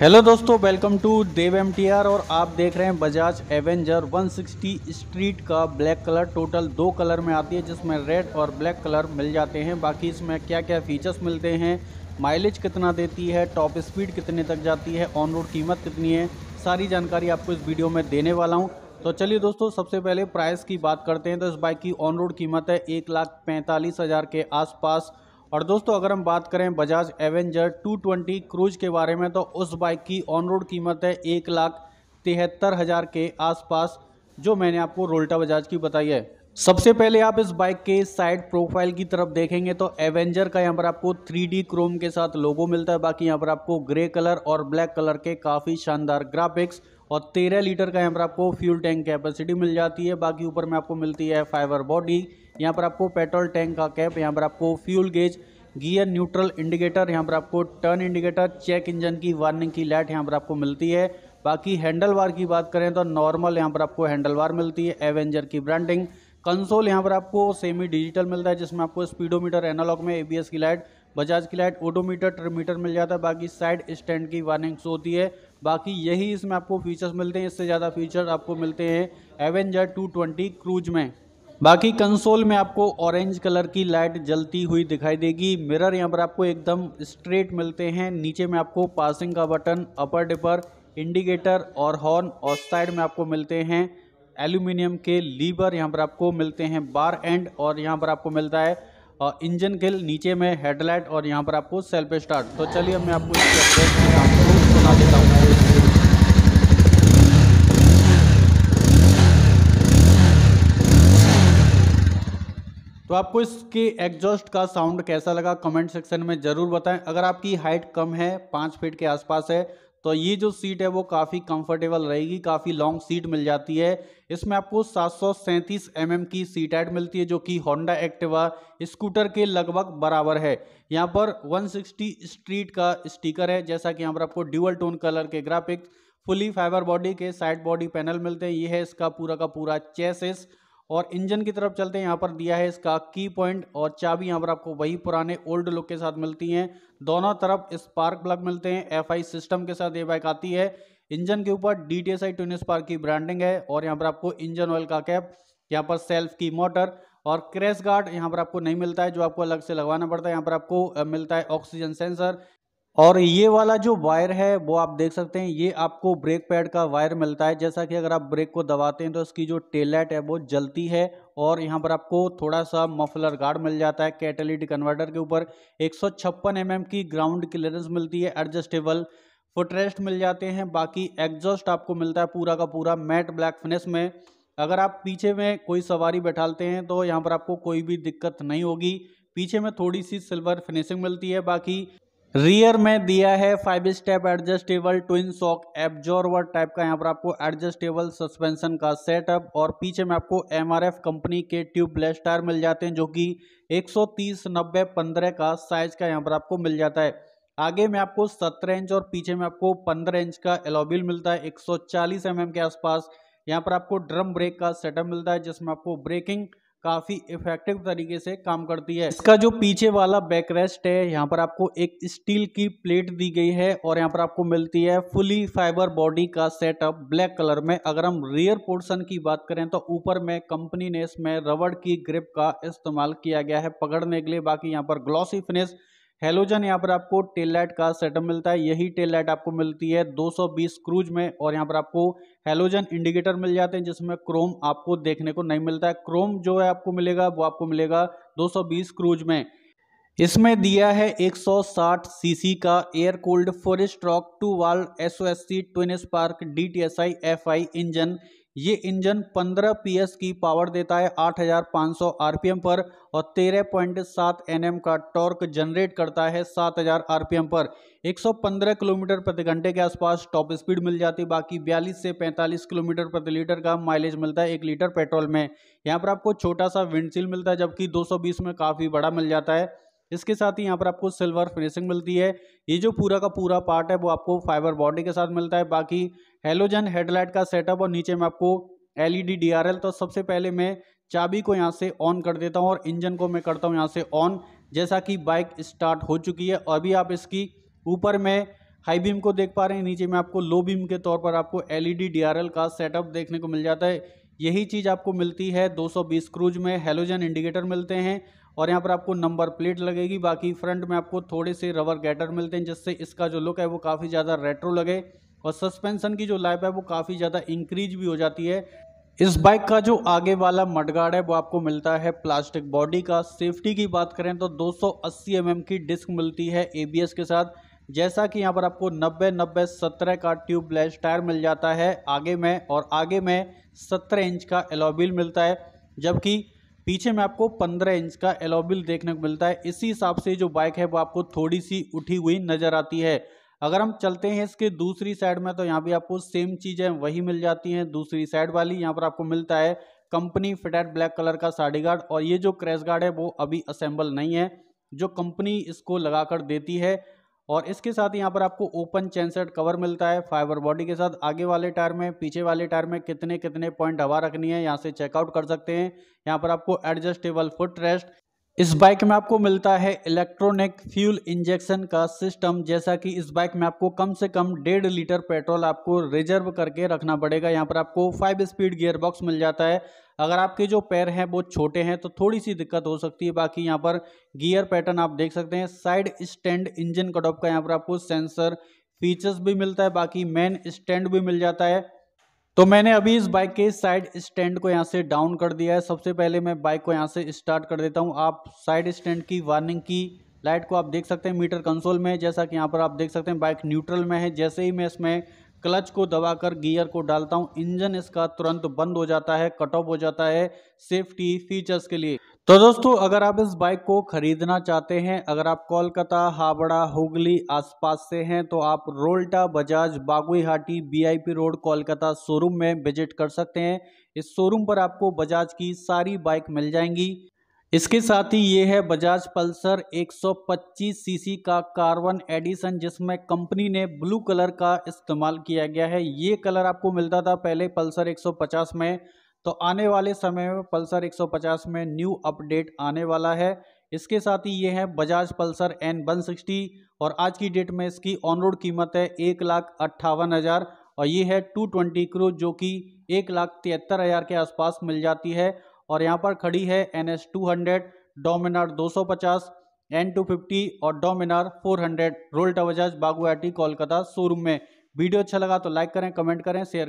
hello दोस्तों welcome to Dev M और आप देख रहे हैं बजाज एवेंजर 160 स्ट्रीट का ब्लैक कलर टोटल दो कलर में आती है जिसमें रेड और ब्लैक कलर मिल जाते हैं बाकी इसमें क्या क्या फीचर्स मिलते हैं माइलेज कितना देती है टॉप स्पीड कितने तक जाती है ऑन रोड कीमत कितनी है सारी जानकारी आपको इस वीडियो में देने वाला हूँ तो चलिए दोस्तों सबसे पहले प्राइस की बात करते हैं तो इस बाइक की ऑन रोड कीमत है एक लाख पैंतालीस हज़ार के आसपास और दोस्तों अगर हम बात करें बजाज एवेंजर 220 क्रूज के बारे में तो उस बाइक की ऑन रोड कीमत है एक लाख तिहत्तर हज़ार के आसपास जो मैंने आपको रोल्टा बजाज की बताई है सबसे पहले आप इस बाइक के साइड प्रोफाइल की तरफ देखेंगे तो एवेंजर का यहाँ पर आपको 3D क्रोम के साथ लोगो मिलता है बाकी यहाँ पर आपको ग्रे कलर और ब्लैक कलर के काफ़ी शानदार ग्राफिक्स और 13 लीटर का यहाँ पर आपको फ्यूल टैंक कैपेसिटी मिल जाती है बाकी ऊपर में आपको मिलती है फाइबर बॉडी यहाँ पर आपको पेट्रोल टैंक का कैप यहाँ पर आपको fuel gauge gear neutral indicator यहाँ पर आपको टर्न इंडिकेटर चेक इंजन की वार्निंग की लाइट यहाँ पर आपको मिलती है बाकी हैंडल की बात करें तो नॉर्मल यहाँ पर आपको हैंडल मिलती है एवेंजर की ब्रांडिंग कंसोल यहाँ पर आपको सेमी डिजिटल मिलता है जिसमें आपको स्पीडोमीटर एनालॉग में एबीएस की लाइट बजाज की लाइट ओडोमीटर टर्मीटर मिल जाता है बाकी साइड स्टैंड की वार्निंग्स होती है बाकी यही इसमें आपको फीचर्स मिलते हैं इससे ज़्यादा फीचर आपको मिलते हैं एवेंजर टू क्रूज में बाकी कंसोल में आपको ऑरेंज कलर की लाइट जलती हुई दिखाई देगी मिरर यहाँ पर आपको एकदम स्ट्रेट मिलते हैं नीचे में आपको पासिंग का बटन अपर डिपर इंडिकेटर और हॉर्न और साइड में आपको मिलते हैं एल्यूमिनियम के लीवर यहाँ पर आपको मिलते हैं बार एंड और यहाँ पर आपको मिलता है और इंजन के नीचे में हेडलाइट और यहाँ पर आपको सेल्फ स्टार्ट तो चलिए मैं आपको सुना देता हूँ तो आपको इसके एग्जॉस्ट का साउंड कैसा लगा कमेंट सेक्शन में ज़रूर बताएं अगर आपकी हाइट कम है पाँच फीट के आसपास है तो ये जो सीट है वो काफ़ी कंफर्टेबल रहेगी काफ़ी लॉन्ग सीट मिल जाती है इसमें आपको सात सौ mm की सीट एड मिलती है जो कि होंडा एक्टिवा स्कूटर के लगभग बराबर है यहाँ पर 160 स्ट्रीट का स्टिकर है जैसा कि यहाँ पर आपको ड्यूअल टोन कलर के ग्राफिक्स फुली फाइबर बॉडी के साइड बॉडी पैनल मिलते हैं ये है इसका पूरा का पूरा चेसिस और इंजन की तरफ चलते हैं यहाँ पर दिया है इसका की पॉइंट और चाबी यहाँ पर आपको वही पुराने ओल्ड लुक के साथ मिलती हैं दोनों तरफ स्पार्क प्लग मिलते हैं एफआई सिस्टम के साथ ये बाइक आती है इंजन के ऊपर D T S I tune spark की ब्रांडिंग है और यहाँ पर आपको इंजन ऑयल का कैप यहाँ पर सेल्फ की मोटर और क्रैश गार्ड यहाँ पर आपको नहीं मिलता है जो आपको अलग से लगवाना पड़ता है यहाँ पर आपको मिलता है ऑक्सीजन सेंसर और ये वाला जो वायर है वो आप देख सकते हैं ये आपको ब्रेक पैड का वायर मिलता है जैसा कि अगर आप ब्रेक को दबाते हैं तो इसकी जो टेललाइट है वो जलती है और यहाँ पर आपको थोड़ा सा मफलर गार्ड मिल जाता है कैटलिट कन्वर्टर के ऊपर एक सौ mm की ग्राउंड क्लियरेंस मिलती है एडजस्टेबल फुटरेस्ट मिल जाते हैं बाकी एग्जॉस्ट आपको मिलता है पूरा का पूरा मैट ब्लैक फिनिश में अगर आप पीछे में कोई सवारी बैठाते हैं तो यहाँ पर आपको कोई भी दिक्कत नहीं होगी पीछे में थोड़ी सी सिल्वर फिनिशिंग मिलती है बाकी रियर में दिया है five step adjustable twin shock absorber type का यहाँ पर आपको एडजस्टेबल सस्पेंशन का सेटअप और पीछे में आपको एमआरएफ कंपनी के ट्यूबलेस टायर मिल जाते हैं जो कि 130 90 15 का साइज का यहाँ पर आपको मिल जाता है आगे में आपको 17 इंच और पीछे में आपको 15 इंच का एलोबिल मिलता है एक सौ mm के आसपास यहाँ पर आपको ड्रम ब्रेक का सेटअप मिलता है जिसमें आपको ब्रेकिंग काफ़ी इफेक्टिव तरीके से काम करती है इसका जो पीछे वाला बैक रेस्ट है यहाँ पर आपको एक स्टील की प्लेट दी गई है और यहाँ पर आपको मिलती है फुली फाइबर बॉडी का सेटअप ब्लैक कलर में अगर हम रियर पोर्शन की बात करें तो ऊपर में कंपनी ने इसमें रबड़ की ग्रिप का इस्तेमाल किया गया है पकड़ने के लिए बाकी यहाँ पर ग्लॉसी फिनिश हेलोजन यहाँ पर आपको टेल लाइट का सेटअप मिलता है यही टेल लाइट आपको मिलती है 220 क्रूज में और यहाँ पर आपको हेलोजन इंडिकेटर मिल जाते हैं जिसमें क्रोम आपको देखने को नहीं मिलता है क्रोम जो है आपको मिलेगा वो आपको मिलेगा 220 क्रूज में इसमें दिया है 160 सीसी का air cooled four stroke two valve S O H C twin spark D T S I F I engine ये इंजन 15 पीएस की पावर देता है 8,500 आरपीएम पर और 13.7 एनएम का टॉर्क जनरेट करता है 7,000 आरपीएम पर 115 किलोमीटर प्रति घंटे के आसपास टॉप स्पीड मिल जाती है बाकी 42 से 45 किलोमीटर प्रति लीटर का माइलेज मिलता है एक लीटर पेट्रोल में यहाँ पर आपको छोटा सा विंडशील मिलता है जबकि 220 में काफ़ी बड़ा मिल जाता है इसके साथ ही यहाँ पर आपको सिल्वर फिनिशिंग मिलती है ये जो पूरा का पूरा पार्ट है वो आपको फाइबर बॉडी के साथ मिलता है बाकी हेलोजन हेडलाइट का सेटअप और नीचे में आपको एलईडी डीआरएल तो सबसे पहले मैं चाबी को यहाँ से ऑन कर देता हूँ और इंजन को मैं करता हूँ यहाँ से ऑन जैसा कि बाइक स्टार्ट हो चुकी है अभी आप इसकी ऊपर में हाई बीम को देख पा रहे हैं नीचे में आपको लो बीम के तौर पर आपको एलईडी डीआरएल का सेटअप देखने को मिल जाता है यही चीज़ आपको मिलती है 220 क्रूज में हेलोजन इंडिकेटर मिलते हैं और यहाँ पर आपको नंबर प्लेट लगेगी बाकी फ्रंट में आपको थोड़े से रबर गैटर मिलते हैं जिससे इसका जो लुक है वो काफ़ी ज़्यादा रेट्रो लगे और सस्पेंसन की जो लाइफ है वो काफ़ी ज़्यादा इंक्रीज भी हो जाती है इस बाइक का जो आगे वाला मडगार्ड है वो आपको मिलता है प्लास्टिक बॉडी का सेफ्टी की बात करें तो 280 mm की डिस्क मिलती है एबीएस के साथ जैसा कि यहाँ पर आपको 90 90 17 का ट्यूबलेस टायर मिल जाता है आगे में और आगे में 17 इंच का एलोबिल मिलता है जबकि पीछे में आपको 15 इंच का एलोबिल देखने को मिलता है इसी हिसाब से जो बाइक है वो आपको थोड़ी सी उठी हुई नज़र आती है अगर हम चलते हैं इसके दूसरी साइड में तो यहाँ भी आपको सेम चीज़ें वही मिल जाती हैं दूसरी साइड वाली यहाँ पर आपको मिलता है कंपनी फिटेड ब्लैक कलर का साड़ी गार्ड और ये जो क्रैश गार्ड है वो अभी असेंबल नहीं है जो कंपनी इसको लगा कर देती है और इसके साथ यहाँ पर आपको ओपन चैनसेट कवर मिलता है फाइबर बॉडी के साथ आगे वाले टायर में पीछे वाले टायर में कितने कितने पॉइंट हवा रखनी है यहाँ से चेकआउट कर सकते हैं यहाँ पर आपको एडजस्टेबल फुट रेस्ट इस बाइक में आपको मिलता है इलेक्ट्रॉनिक फ्यूल इंजेक्शन का सिस्टम जैसा कि इस बाइक में आपको कम से कम डेढ़ लीटर पेट्रोल आपको रिजर्व करके रखना पड़ेगा यहाँ पर आपको फाइव स्पीड गियर बॉक्स मिल जाता है अगर आपके जो पैर हैं वो छोटे हैं तो थोड़ी सी दिक्कत हो सकती है बाकी यहाँ पर गियर पैटर्न आप देख सकते हैं साइड स्टैंड इंजन कटॉप का यहाँ पर आपको सेंसर फीचर्स भी मिलता है बाकी मेन स्टैंड भी मिल जाता है तो मैंने अभी इस बाइक के साइड स्टैंड को यहाँ से डाउन कर दिया है सबसे पहले मैं बाइक को यहाँ से स्टार्ट कर देता हूँ आप साइड स्टैंड की वार्निंग की लाइट को आप देख सकते हैं मीटर कंसोल में जैसा कि यहाँ पर आप देख सकते हैं बाइक न्यूट्रल में है जैसे ही मैं इसमें क्लच को दबाकर गियर को डालता हूँ इंजन इसका तुरंत बंद हो जाता है कट ऑफ हो जाता है सेफ्टी फीचर्स के लिए तो दोस्तों अगर आप इस बाइक को खरीदना चाहते हैं अगर आप कोलकाता हावड़ा हुगली आसपास से हैं तो आप Rolta Bajaj Baguiati VIP road Kolkata showroom में विजिट कर सकते हैं इस शोरूम पर आपको बजाज की सारी बाइक मिल जाएंगी इसके साथ ही ये है बजाज पल्सर 125 सीसी का कार्बन एडिशन जिसमें कंपनी ने ब्लू कलर का इस्तेमाल किया गया है ये कलर आपको मिलता था पहले पल्सर 150 में तो आने वाले समय में पल्सर 150 में न्यू अपडेट आने वाला है इसके साथ ही ये है बजाज पल्सर एन वन और आज की डेट में इसकी ऑन रोड कीमत है एक लाख अट्ठावन हज़ार और ये है टू ट्वेंटी क्रो जो कि एक लाख तिहत्तर हज़ार के आसपास मिल जाती है और यहाँ पर खड़ी है N S two hundred Dominar दो सौ पचास एन टू फिफ्टी और Dominar four hundred Rolta Bajaj Baguiati Kolkata showroom में वीडियो अच्छा लगा तो लाइक करें कमेंट करें शेयर